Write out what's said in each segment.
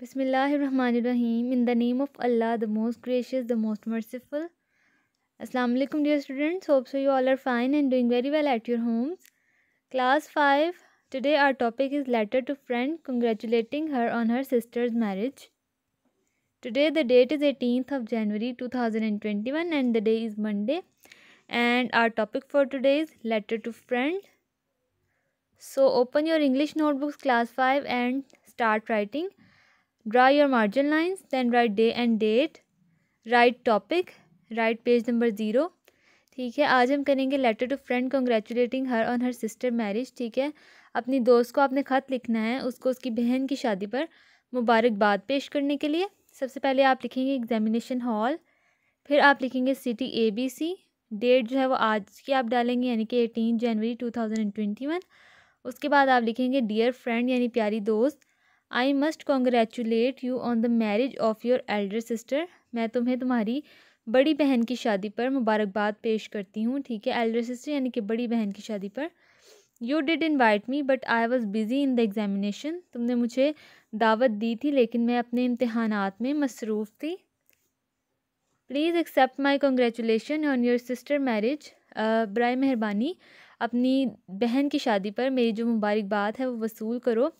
Bismillahirrahmanirrahim. In the name of Allah, the most gracious, the most merciful. Assalamu alaikum, dear students. Hope so you all are fine and doing very well at your homes. Class 5. Today our topic is letter to friend congratulating her on her sister's marriage. Today the date is 18th of January 2021 and the day is Monday. And our topic for today is letter to friend. So open your English notebooks class 5 and start writing. Draw your margin lines, then write day and date, write topic, write page number zero ठीक है आज हम करेंगे letter to friend congratulating her on her sister marriage ठीक है अपनी दोस्त को आपने ख़त लिखना है उसको उसकी बहन की शादी पर मुबारकबाद पेश करने के लिए सबसे पहले आप लिखेंगे एग्जामिनेशन हॉल फिर आप लिखेंगे city A B C date जो है वो आज की आप डालेंगे यानी कि eighteen January two thousand and twenty one उसके बाद आप लिखेंगे डियर फ्रेंड यानी प्यारी दोस्त I must congratulate you on the marriage of your elder sister मैं तुम्हें तुम्हारी बड़ी बहन की शादी पर मुबारकबाद पेश करती हूँ ठीक है एल्डर सिस्टर यानी कि बड़ी बहन की शादी पर you did invite me but I was busy in the examination तुमने मुझे दावत दी थी लेकिन मैं अपने इम्तहान में मसरूफ़ थी please accept my congratulation on your sister marriage बर मेहरबानी अपनी बहन की शादी पर मेरी जो मुबारकबाद है वो वसूल करो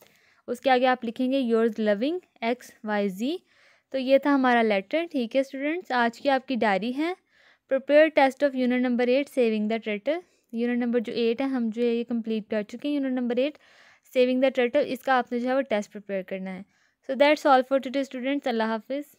उसके आगे आप लिखेंगे yours loving X Y Z तो ये था हमारा लेटर ठीक है स्टूडेंट्स आज की आपकी डायरी है prepare test of unit number eight saving the turtle unit number जो एट है हम जो है ये कंप्लीट कर चुके हैं unit number eight saving the turtle इसका आपने जो है वो टेस्ट प्रिपेयर करना है so that's all for day students अल्लाह हाफिज़